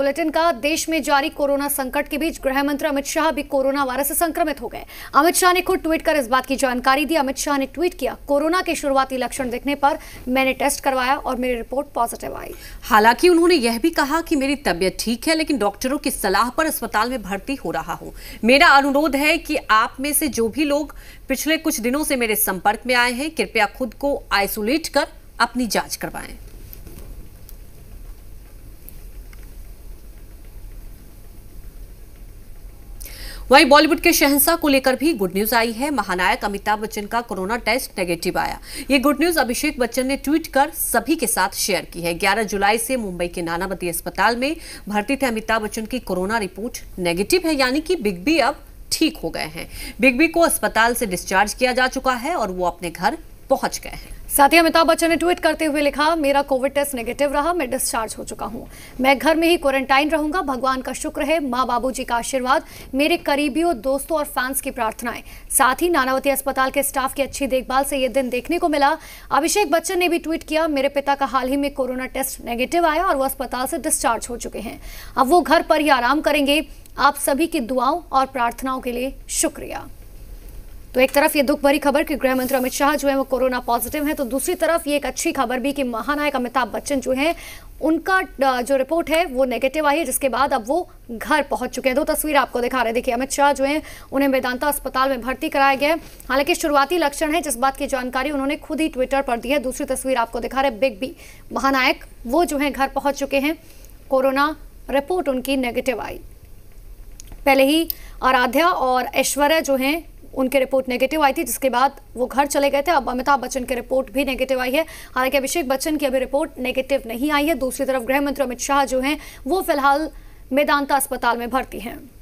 bulletin का देश में जारी कोरोना संकट के बीच गृह मंत्री अमित शाह भी कोरोना वायरस से संक्रमित हो गए अमित शाह ने खुद ट्वीट कर इस बात की जानकारी दी अमित शाह ने ट्वीट किया कोरोना के शुरुआती लक्षण दिखने पर मैंने टेस्ट करवाया और मेरी रिपोर्ट पॉजिटिव आई हालांकि उन्होंने यह भी कहा कि मेरी तबियत ठीक है लेकिन डॉक्टरों की सलाह पर अस्पताल में भर्ती हो रहा हूँ मेरा अनुरोध है की आप में से जो भी लोग पिछले कुछ दिनों से मेरे संपर्क में आए हैं कृपया खुद को आइसोलेट कर अपनी जाँच करवाएं वहीं बॉलीवुड के शहंशाह को लेकर भी गुड न्यूज आई है महानायक अमिताभ बच्चन का कोरोना टेस्ट नेगेटिव आया ये गुड न्यूज अभिषेक बच्चन ने ट्वीट कर सभी के साथ शेयर की है 11 जुलाई से मुंबई के नानावती अस्पताल में भर्ती थे अमिताभ बच्चन की कोरोना रिपोर्ट नेगेटिव है यानी कि बिग बी अब ठीक हो गए हैं बिग बी को अस्पताल से डिस्चार्ज किया जा चुका है और वो अपने घर पहुंच गए हैं साथ ही अमिताभ बच्चन ने ट्वीट करते हुए लिखा मेरा कोविड टेस्ट नेगेटिव रहा मैं डिस्चार्ज हो चुका हूं मैं घर में ही क्वारंटाइन रहूंगा भगवान का शुक्र है माँ बाबू जी का आशीर्वाद मेरे करीबियों दोस्तों और फैंस की प्रार्थनाएं साथ ही नानावती अस्पताल के स्टाफ की अच्छी देखभाल से ये दिन देखने को मिला अभिषेक बच्चन ने भी ट्वीट किया मेरे पिता का हाल ही में कोरोना टेस्ट नेगेटिव आया और वो अस्पताल से डिस्चार्ज हो चुके हैं अब वो घर पर ही आराम करेंगे आप सभी की दुआओं और प्रार्थनाओं के लिए शुक्रिया तो एक तरफ ये दुख भरी खबर कि गृह मंत्री अमित शाह जो है वो कोरोना पॉजिटिव है तो दूसरी तरफ ये एक अच्छी खबर भी कि महानायक अमिताभ बच्चन जो है उनका जो रिपोर्ट है वो नेगेटिव आई है जिसके बाद अब वो घर पहुंच चुके हैं दो तस्वीर आपको दिखा रहे हैं देखिए अमित शाह जो है उन्हें वेदांता अस्पताल में भर्ती कराया गया है हालांकि शुरुआती लक्षण है जिस बात की जानकारी उन्होंने खुद ही ट्विटर पर दी है दूसरी तस्वीर आपको दिखा रहे बिग बी महानायक वो जो है घर पहुंच चुके हैं कोरोना रिपोर्ट उनकी नेगेटिव आई पहले ही आराध्या और ऐश्वर्या जो हैं उनकी रिपोर्ट नेगेटिव आई थी जिसके बाद वो घर चले गए थे अब अमिताभ बच्चन की रिपोर्ट भी नेगेटिव आई है हालांकि अभिषेक बच्चन की अभी रिपोर्ट नेगेटिव नहीं आई है दूसरी तरफ गृह मंत्री अमित शाह जो हैं वो फिलहाल मेदांता अस्पताल में भर्ती हैं